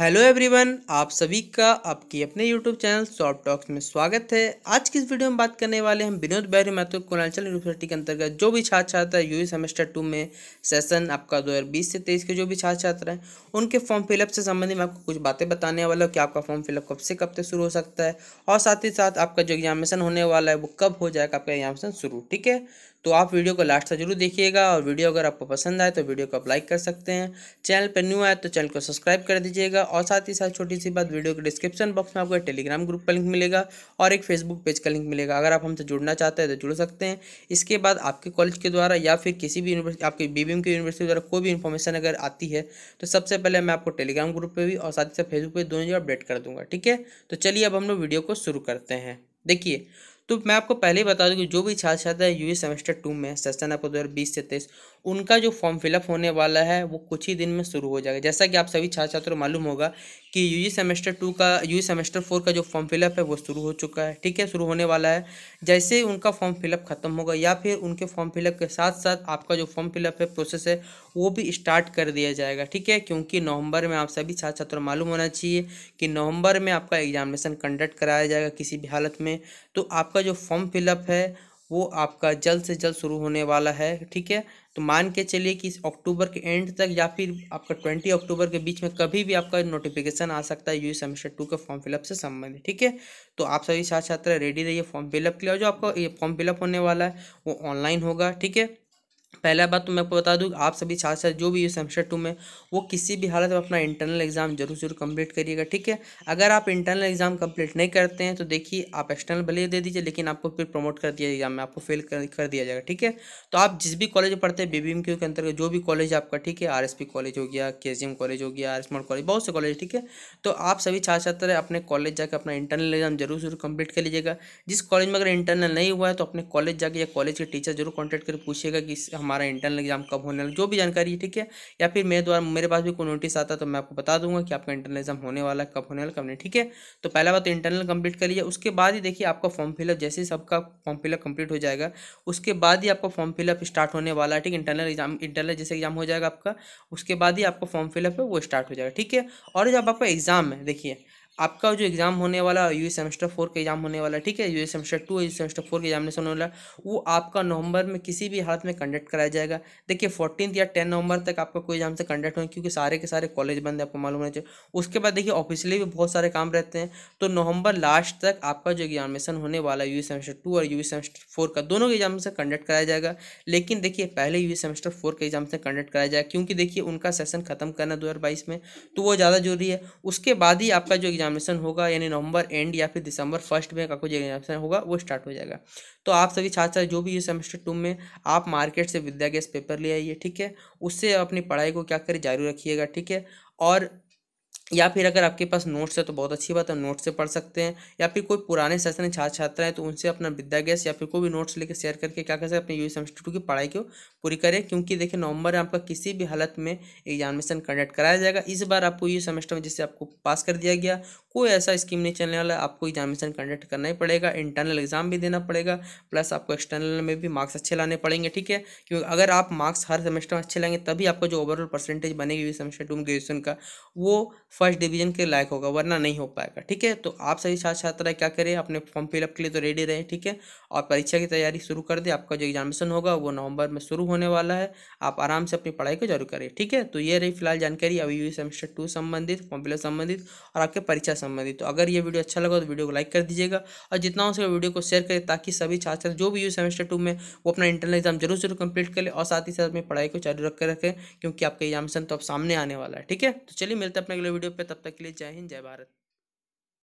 hello everyone आप सभी का आपकी अपने यूट्यूब चैनल सॉफ्ट टॉक्स में स्वागत है आज की इस वीडियो में बात करने वाले हम विनोद बैरी महतो कोणाचल यूनिवर्सिटी के अंतर्गत जो भी छात्र छात्रा यू सेमेस्टर टू में सेशन आपका 2020 से 23 के जो भी छात्र छात्रा हैं उनके फॉर्म फिलअप से संबंधित मैं आपको कुछ बातें बताने वाला हूँ कि आपका फॉर्म फिलअप कब से कब तक शुरू हो सकता है और साथ ही साथ आपका जो एग्जामिनेशन होने वाला है वो कब हो जाएगा आपका एग्जामिनेशन शुरू ठीक है तो आप वीडियो को लास्ट तक जरूर देखिएगा और वीडियो अगर आपको पसंद आए तो वीडियो को आप लाइक कर सकते हैं चैनल पर न्यू आए तो चैनल को सब्सक्राइब कर दीजिएगा और साथ ही साथ छोटी सी बात वीडियो के डिस्क्रिप्शन बॉक्स में आपको टेलीग्राम ग्रुप का लिंक मिलेगा और एक फेसबुक पेज का लिंक मिलेगा अगर आप हमसे जुड़ना चाहते हैं तो जुड़ सकते हैं इसके बाद आपके कॉलेज के द्वारा या फिर किसी भी यूनिवर्सिटी आपके बी की यूनिवर्सिटी द्वारा कोई भी इन्फॉर्मेशन अगर आती है तो सबसे पहले मैं आपको टेलीग्राम ग्रुप पर भी और साथ ही साथ फेसबुक पर दोनों जगह अपडेट कर दूंगा ठीक है तो चलिए अब हम लोग वीडियो को शुरू करते हैं देखिए तो मैं आपको पहले ही बता दूं कि जो भी छात्र छात्रा यू सेमेस्टर टू में सेशन आपको दो बीस से तेईस उनका जो फॉर्म फिलअप होने वाला है वो कुछ ही दिन में शुरू हो जाएगा जैसा कि आप सभी छात्र छात्रों को मालूम होगा कि यू सेमेस्टर टू का यू सेमेस्टर फोर का जो फॉर्म फिलअप है वो शुरू हो चुका है ठीक है शुरू होने वाला है जैसे ही उनका फॉर्म फिलअप खत्म होगा या फिर उनके फॉर्म फिलअप के साथ साथ आपका जो फॉर्म फिलअप है प्रोसेस है वो भी स्टार्ट कर दिया जाएगा ठीक है क्योंकि नवंबर में आप सभी छात्र छात्रों मालूम होना चाहिए कि नवंबर में आपका एग्जामिनेशन कंडक्ट कराया जाएगा किसी भी हालत में तो आपका आपका जो फॉर्म फिलअप है वो आपका जल्द से जल्द शुरू होने वाला है ठीक है तो मान के चलिए कि अक्टूबर के एंड तक या फिर आपका ट्वेंटी अक्टूबर के बीच में कभी भी आपका नोटिफिकेशन आ सकता है यू सेमेस्टर टू के फॉर्म फिलअप से संबंधित ठीक है तो आप सभी छात्र छात्रा रेडी रहिए फॉर्म फिलअप के लिए और जो आपका ये फॉर्म फिलअप होने वाला है वो ऑनलाइन होगा ठीक है पहला बात तो मैं आपको बता दूँ आप सभी छात्र छात्र जो भी है सेमेस्टर टू में वो किसी भी हालत में अपना इंटरनल एग्जाम जरूर जरूर कंप्लीट करिएगा ठीक है अगर आप इंटरनल एग्जाम कंप्लीट नहीं करते हैं तो देखिए आप एक्सटर्नल भले दे दीजिए लेकिन आपको फिर प्रमोट कर दिया एग्जाम में आपको फेल कर, कर दिया जाएगा ठीक है तो आप जिस भी कॉलेज में पढ़ते हैं बी के अंतर्गत जो भी कॉलेज आपका ठीक है आर कॉलेज हो गया के कॉलेज हो गया आर कॉलेज बहुत से कॉलेज ठीक है तो आप सभी छात्र छात्र अपने कॉलेज जाकर अपना इंटरनल एग्जाम जरूर जरूर कंप्लीट कर लीजिएगा जिस कॉलेज में अगर इंटरनल नहीं हुआ है तो अपने कॉलेज जाकर या कॉलेज के टीचर जरूर कॉन्टैक्ट कर पूछिएगा कि हमारा इंटरनल एग्जाम कब होने लगा जो भी जानकारी है ठीक है या फिर मेरे द्वारा मेरे पास भी कोई नोटिस आता है तो मैं आपको बता दूंगा कि आपका इंटरनल एग्जाम होने वाला है कब होने वाला कब नहीं ठीक है तो पहला बात तो इंटरनल कंप्लीट कर लीजिए उसके बाद ही देखिए आपका फॉर्म फिलअप जैसे सबका फॉर्म फिलअप कंप्लीट हो जाएगा उसके बाद ही आपका फॉर्म फिलअप स्टार्ट होने वाला है ठीक है इंटरनल एग्जाम इंटरनल जैसे एग्जाम हो जाएगा आपका उसके बाद ही आपका फॉर्म फिलअप है वो स्टार्ट हो जाएगा ठीक है और जब आपका एग्जाम है देखिए आपका जो एग्ज़ाम होने वाला यू सेमेस्टर फोर का एग्जाम होने वाला ठीक है U semester two U semester four का एग्जामिनेशन होने वाला वो आपका नवंबर में किसी भी हालत में कंडक्ट कराया जाएगा देखिए फोर्टीन या टेन नवंबर तक आपका कोई एग्जाम से कंडक्ट होंगे क्योंकि सारे के सारे कॉलेज बंद है आपको मालूम होना चाहिए उसके बाद देखिए ऑफिशियली भी बहुत सारे काम रहते हैं तो नवंबर लास्ट तक आपका जो एग्जामिनेशन होने वाला यू सेमेस्टर टू और यू सेमेस्टर फोर का दोनों के एग्जाम से कंडक्ट कराया जाएगा लेकिन देखिए पहले यू सेमेस्टर फोर के एग्जाम से कंडक्ट कराया जाएगा क्योंकि देखिए उनका सेशन खत्म करना दो में तो वो ज़्यादा जरूरी है उसके बाद ही आपका जो एग्जाम एग्जामिनेशन होगा यानी नवंबर एंड या फिर दिसंबर फर्स्ट में काकू जी एग्जामिनेशन होगा वो स्टार्ट हो जाएगा तो आप सभी छात्र जो भी ये सेमेस्टर टू में आप मार्केट से विद्या गैस पेपर ले आइए ठीक है उससे अपनी पढ़ाई को क्या करें जारी रखिएगा ठीक है और या फिर अगर आपके पास नोट्स है तो बहुत अच्छी बात है नोट्स से पढ़ सकते हैं या फिर कोई पुराने सेशन छात्र छात्रा है तो उनसे अपना विद्या गैस या फिर कोई भी नोट्स लेकर शेयर करके क्या कर सकते हैं अपने यू सेमेस्टर टू की पढ़ाई को पूरी करें क्योंकि देखिए नवंबर में आपका किसी भी हालत में एग्जामिनेशन कंडक्ट कराया जाएगा इस बार आपको यू सेमेस्टर में जिससे आपको पास कर दिया गया कोई ऐसा स्कीम नहीं चलने वाला आपको एग्जामिनेशन कंडक्ट करना ही पड़ेगा इंटरनल एग्जाम भी देना पड़ेगा प्लस आपको एक्सटर्नल में भी मार्क्स अच्छे लाने पड़ेंगे ठीक है क्योंकि अगर आप मार्क्स हर सेमेस्टर में अच्छे लाएंगे तभी आपका जो ओवरऑल परसेंटेज बनेगी सेमेस्टर टू में ग्रेजुएशन का वो फर्स्ट डिवीजन के लायक होगा वरना नहीं हो पाएगा ठीक है तो आप सभी छात्र छात्राएं क्या करें अपने फॉर्म फिलअप के लिए तो रेडी रहें ठीक है और परीक्षा की तैयारी शुरू कर दें आपका जो एग्जामिनेशन होगा वो नवंबर में शुरू होने वाला है आप आराम से अपनी पढ़ाई को जरूर करें ठीक है तो ये रही फिलहाल जानकारी अभी सेमेस्टर टू संबंधित फॉर्म फिलअप संबंधित और आपके परीक्षा संबंधित तो अगर ये वीडियो अच्छा लगा तो वीडियो को लाइक कर दीजिएगा और जितना हो सके वीडियो को शेयर करें ताकि सभी छात्र जो भी यू सेमेस्टर टू में वो अपना इंटरनल एग्जाम जरूर जरूर कंप्लीट कर ले और साथ ही साथ अपनी पढ़ाई को चालू रख कर रखें क्योंकि आपका एग्जामेशन तो अब सामने आने वाला है ठीक है तो चलिए मिलते हैं अपने अगले वीडियो पर तब तक के लिए जय हिंद जय भारत